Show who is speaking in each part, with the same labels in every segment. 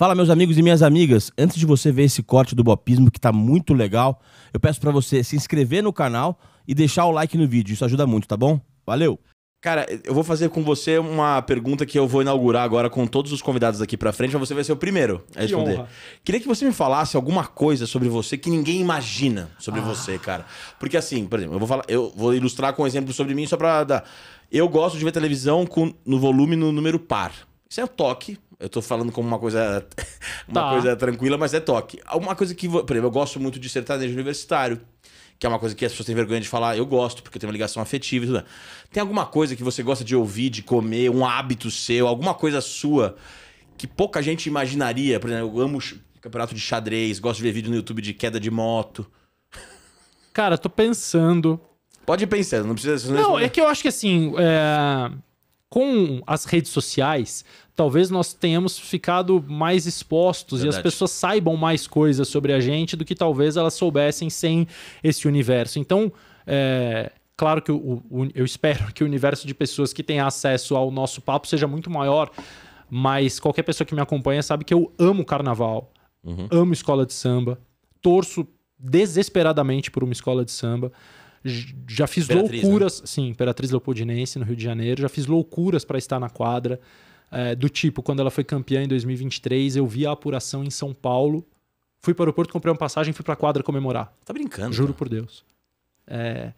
Speaker 1: Fala, meus amigos e minhas amigas. Antes de você ver esse corte do Bopismo, que está muito legal, eu peço para você se inscrever no canal e deixar o like no vídeo. Isso ajuda muito, tá bom? Valeu! Cara, eu vou fazer com você uma pergunta que eu vou inaugurar agora com todos os convidados daqui para frente, mas você vai ser o primeiro a responder. Que Queria que você me falasse alguma coisa sobre você que ninguém imagina sobre ah. você, cara. Porque assim, por exemplo, eu vou falar, eu vou ilustrar com um exemplo sobre mim só para dar. Eu gosto de ver televisão com, no volume no número par. Isso é o toque, eu tô falando como uma coisa uma tá. coisa tranquila, mas é toque. Uma coisa que, por exemplo, eu gosto muito de sertanejo universitário, que é uma coisa que as pessoas têm vergonha de falar, eu gosto, porque tem uma ligação afetiva e tudo. Tem alguma coisa que você gosta de ouvir, de comer, um hábito seu, alguma coisa sua que pouca gente imaginaria, por exemplo, eu amo campeonato de xadrez, gosto de ver vídeo no YouTube de queda de moto. Cara, tô pensando. Pode pensar, não precisa. Não, não é que eu acho que assim.
Speaker 2: É com as redes sociais, talvez nós tenhamos ficado mais expostos Verdade. e as pessoas saibam mais coisas sobre a gente do que talvez elas soubessem sem esse universo. Então, é, claro que o, o, eu espero que o universo de pessoas que têm acesso ao nosso papo seja muito maior, mas qualquer pessoa que me acompanha sabe que eu amo carnaval, uhum. amo escola de samba, torço desesperadamente por uma escola de samba já fiz Imperatriz, né? loucuras, né? sim, Imperatriz Leopoldinense no Rio de Janeiro, já fiz loucuras para estar na quadra. É, do tipo, quando ela foi campeã em 2023, eu vi a apuração em São Paulo, fui para o aeroporto, comprei uma passagem, fui para a quadra comemorar. Tá brincando? Juro cara. por Deus. É,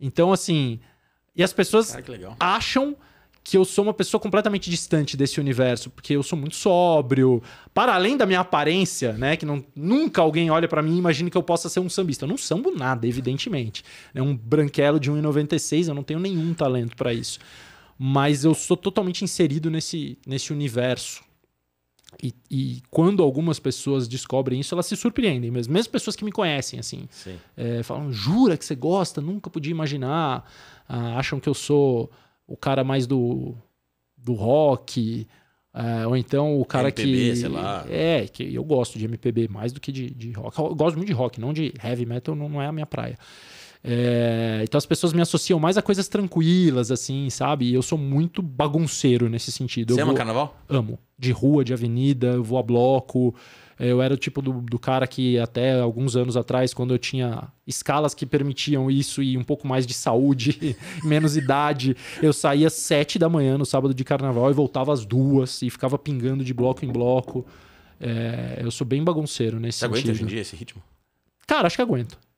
Speaker 2: então, assim, e as pessoas cara, acham que eu sou uma pessoa completamente distante desse universo, porque eu sou muito sóbrio. Para além da minha aparência, né? Que não, nunca alguém olha para mim e imagina que eu possa ser um sambista. Eu não sambo nada, evidentemente. É um branquelo de 1,96, eu não tenho nenhum talento para isso. Mas eu sou totalmente inserido nesse, nesse universo. E, e, quando algumas pessoas descobrem isso, elas se surpreendem mesmo. Mesmo pessoas que me conhecem, assim. É, falam, jura que você gosta? Nunca podia imaginar. Ah, acham que eu sou o cara mais do, do rock, é, ou então o cara MPB, que. sei lá. É, que eu gosto de MPB mais do que de, de rock. Eu gosto muito de rock, não de heavy metal, não, não é a minha praia. É, então as pessoas me associam mais a coisas tranquilas, assim, sabe? E eu sou muito bagunceiro nesse sentido. Você eu ama vou... carnaval? Amo. De rua, de avenida, eu vou a bloco. É, eu era o tipo do, do, cara que até alguns anos atrás, quando eu tinha escalas que permitiam isso e um pouco mais de saúde, menos idade, eu saía sete da manhã no sábado de carnaval e voltava às duas e ficava pingando de bloco em bloco. É, eu sou bem bagunceiro nesse Você sentido. Você aguenta hoje em dia esse ritmo? Cara, acho que aguento.